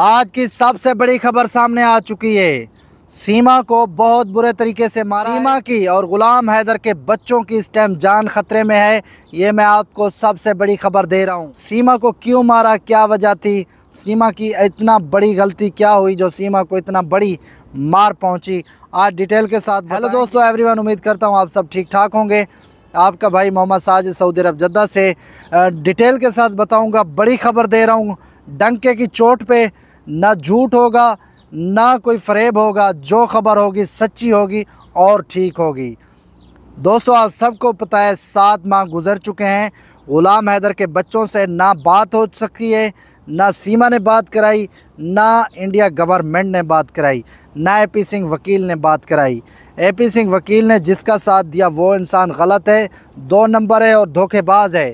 आज की सबसे बड़ी खबर सामने आ चुकी है सीमा को बहुत बुरे तरीके से मारा सीमा की और गुलाम हैदर के बच्चों की इस टाइम जान खतरे में है ये मैं आपको सबसे बड़ी खबर दे रहा हूँ सीमा को क्यों मारा क्या वजह थी सीमा की इतना बड़ी गलती क्या हुई जो सीमा को इतना बड़ी मार पहुँची आज डिटेल के साथ हेलो दोस्तों एवरीवन उम्मीद करता हूँ आप सब ठीक ठाक होंगे आपका भाई Mohammad Sajid Saudi Arab Jeddah से डिटेल के साथ बताऊँगा बड़ी खबर दे रहा हूँ डंके की चोट पे ना झूठ होगा ना कोई फरेब होगा जो ख़बर होगी सच्ची होगी और ठीक होगी दोस्तों आप सबको पता है सात माह गुजर चुके हैं ग़ुलाम हैदर के बच्चों से ना बात हो सकी है ना सीमा ने बात कराई ना इंडिया गवर्नमेंट ने बात कराई ना ए पी सिंह वकील ने बात कराई ए पी सिंह वकील ने जिसका साथ दिया वो इंसान गलत है दो नंबर है और धोखेबाज है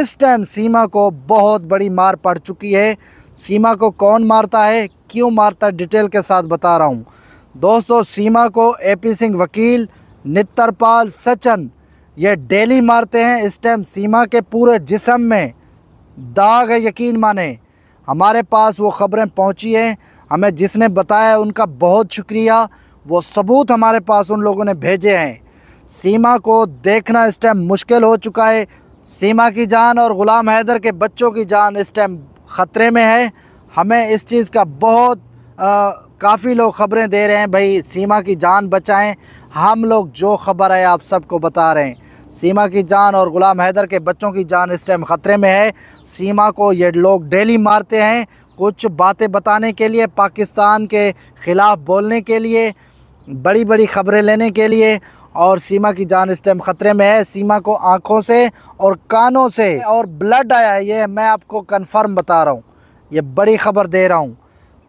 इस टाइम सीमा को बहुत बड़ी मार पड़ चुकी है सीमा को कौन मारता है क्यों मारता है डिटेल के साथ बता रहा हूँ दोस्तों सीमा को ए पी सिंह वकील नित्तरपाल सचन ये डेली मारते हैं इस टाइम सीमा के पूरे जिसम में दाग है यकीन माने हमारे पास वो ख़बरें पहुंची हैं हमें जिसने बताया उनका बहुत शुक्रिया वो सबूत हमारे पास उन लोगों ने भेजे हैं सीमा को देखना इस टाइम मुश्किल हो चुका है सीमा की जान और ग़ुलाम हैदर के बच्चों की जान इस टाइम ख़तरे में है हमें इस चीज़ का बहुत काफ़ी लोग ख़बरें दे रहे हैं भाई सीमा की जान बचाएं हम लोग जो ख़बर है आप सबको बता रहे हैं सीमा की जान और ग़ुलाम हैदर के बच्चों की जान इस टाइम ख़तरे में है सीमा को ये लोग डेली मारते हैं कुछ बातें बताने के लिए पाकिस्तान के ख़िलाफ़ बोलने के लिए बड़ी बड़ी ख़बरें लेने के लिए और सीमा की जान इस टाइम ख़तरे में है सीमा को आँखों से और कानों से और ब्लड आया है ये मैं आपको कन्फर्म बता रहा हूँ ये बड़ी ख़बर दे रहा हूँ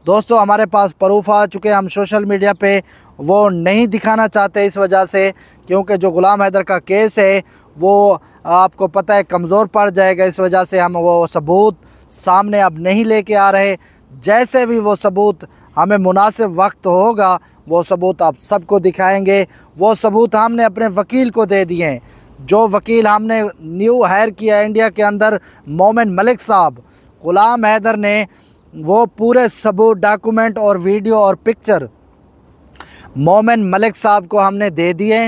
दोस्तों हमारे पास प्रूफ आ चुके हम सोशल मीडिया पे वो नहीं दिखाना चाहते इस वजह से क्योंकि जो ग़ुलाम हैदर का केस है वो आपको पता है कमज़ोर पड़ जाएगा इस वजह से हम वो सबूत सामने अब नहीं लेके आ रहे जैसे भी वो सबूत हमें मुनासिब वक्त होगा वो सबूत आप सबको दिखाएंगे वो सबूत हमने अपने वकील को दे दिए हैं जो वकील हमने न्यू हायर किया इंडिया के अंदर मोमिन मलिक साहब गुलाम हैदर ने वो पूरे सबूत डॉक्यूमेंट और वीडियो और पिक्चर मोमिन मलिक साहब को हमने दे दिए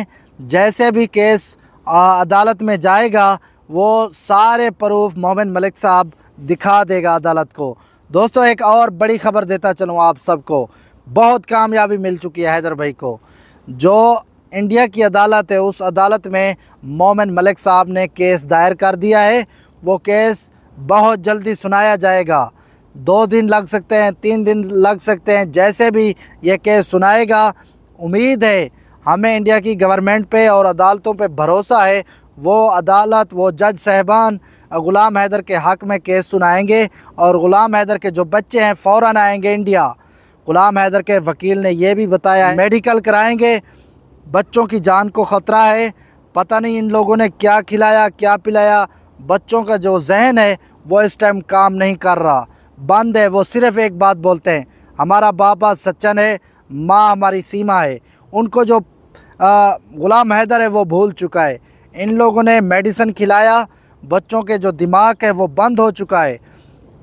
जैसे भी केस आ, अदालत में जाएगा वो सारे प्रूफ मोमिन मलिक साहब दिखा देगा अदालत को दोस्तों एक और बड़ी खबर देता चलूँ आप सबको बहुत कामयाबी मिल चुकी है हैदर भाई को जो इंडिया की अदालत है उस अदालत में मोमिन मलिक साहब ने केस दायर कर दिया है वो केस बहुत जल्दी सुनाया जाएगा दो दिन लग सकते हैं तीन दिन लग सकते हैं जैसे भी ये केस सुनाएगा उम्मीद है हमें इंडिया की गवर्नमेंट पे और अदालतों पे भरोसा है वो अदालत वो जज साहबान ग़ुलाम हैदर के हक़ में केस सुनाएंगे और ग़ुलाम हैदर के जो बच्चे हैं फ़ौर आएंगे इंडिया ग़ुलाम हैदर के वकील ने यह भी बताया मेडिकल कराएंगे बच्चों की जान को ख़तरा है पता नहीं इन लोगों ने क्या खिलाया क्या पिलाया बच्चों का जो जहन है वो इस टाइम काम नहीं कर रहा बंद है वो सिर्फ़ एक बात बोलते हैं हमारा बाबा सच्चन है माँ हमारी सीमा है उनको जो ग़ुलाम हैदर है वो भूल चुका है इन लोगों ने मेडिसन खिलाया बच्चों के जो दिमाग है वो बंद हो चुका है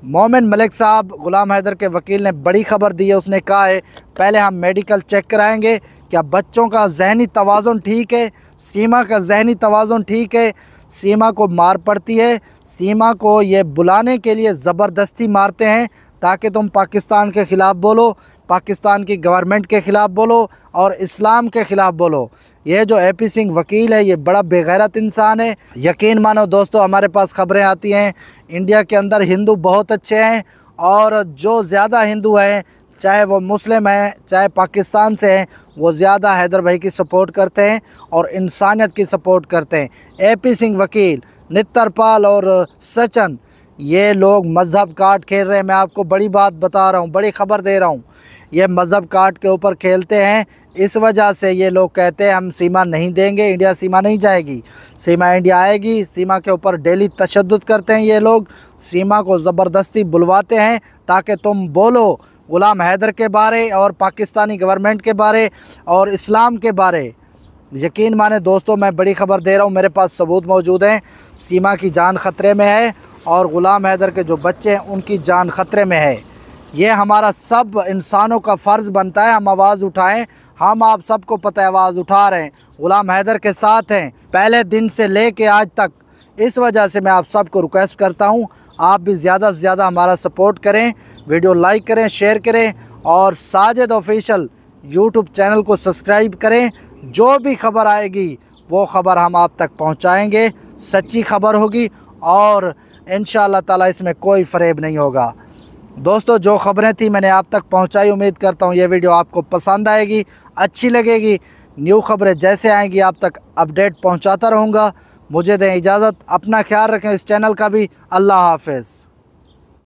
मोमिन मलिक साहब ग़ुलाम हैदर के वकील ने बड़ी खबर दी है उसने कहा है पहले हम मेडिकल चेक कराएंगे क्या बच्चों का जहनी तोज़ुन ठीक है सीमा का जहनी तोज़ुन ठीक है सीमा को मार पड़ती है सीमा को ये बुलाने के लिए ज़बरदस्ती मारते हैं ताकि तुम पाकिस्तान के ख़िलाफ़ बोलो पाकिस्तान की गवर्नमेंट के ख़िलाफ़ बोलो और इस्लाम के ख़िलाफ़ बोलो ये जो ए पी सिंह वकील है ये बड़ा बेगैरत इंसान है यकीन मानो दोस्तों हमारे पास ख़बरें आती हैं इंडिया के अंदर हिंदू बहुत अच्छे हैं और जो ज़्यादा हिंदू हैं चाहे वो मुस्लिम हैं चाहे पाकिस्तान से हैं वो ज़्यादा हैदर भाई की सपोर्ट करते हैं और इंसानियत की सपोर्ट करते हैं ए पी सिंह वकील नित्तरपाल और सचन ये लोग मज़हब कार्ड खेल रहे हैं मैं आपको बड़ी बात बता रहा हूँ बड़ी ख़बर दे रहा हूँ ये मज़हब कार्ड के ऊपर खेलते हैं इस वजह से ये लोग कहते हैं हम सीमा नहीं देंगे इंडिया सीमा नहीं जाएगी सीमा इंडिया आएगी सीमा के ऊपर डेली तशद करते हैं ये लोग सीमा को ज़बरदस्ती बुलवाते हैं ताकि तुम बोलो ग़ुलाम हैदर के बारे और पाकिस्तानी गवर्नमेंट के बारे और इस्लाम के बारे यकीन माने दोस्तों मैं बड़ी ख़बर दे रहा हूँ मेरे पास सबूत मौजूद हैं सीमा की जान ख़तरे में है और ग़ुलाम हैदर के जो बच्चे हैं उनकी जान ख़तरे में है ये हमारा सब इंसानों का फ़र्ज़ बनता है हम आवाज़ उठाएं हम आप सबको पता आवाज़ उठा रहे हैं ग़ुलाम हैदर के साथ हैं पहले दिन से ले कर आज तक इस वजह से मैं आप सबको रिक्वेस्ट करता हूँ आप भी ज़्यादा से ज़्यादा हमारा सपोर्ट करें वीडियो लाइक करें शेयर करें और साजिद ऑफिशियल यूट्यूब चैनल को सब्सक्राइब करें जो भी खबर आएगी वो खबर हम आप तक पहुँचाएँगे सच्ची खबर होगी और इन ताला इसमें कोई फरेब नहीं होगा दोस्तों जो ख़बरें थी मैंने आप तक पहुंचाई उम्मीद करता हूं ये वीडियो आपको पसंद आएगी अच्छी लगेगी न्यू ख़बरें जैसे आएंगी आप तक अपडेट पहुंचाता रहूंगा मुझे दें इजाज़त अपना ख्याल रखें इस चैनल का भी अल्लाह हाफिज़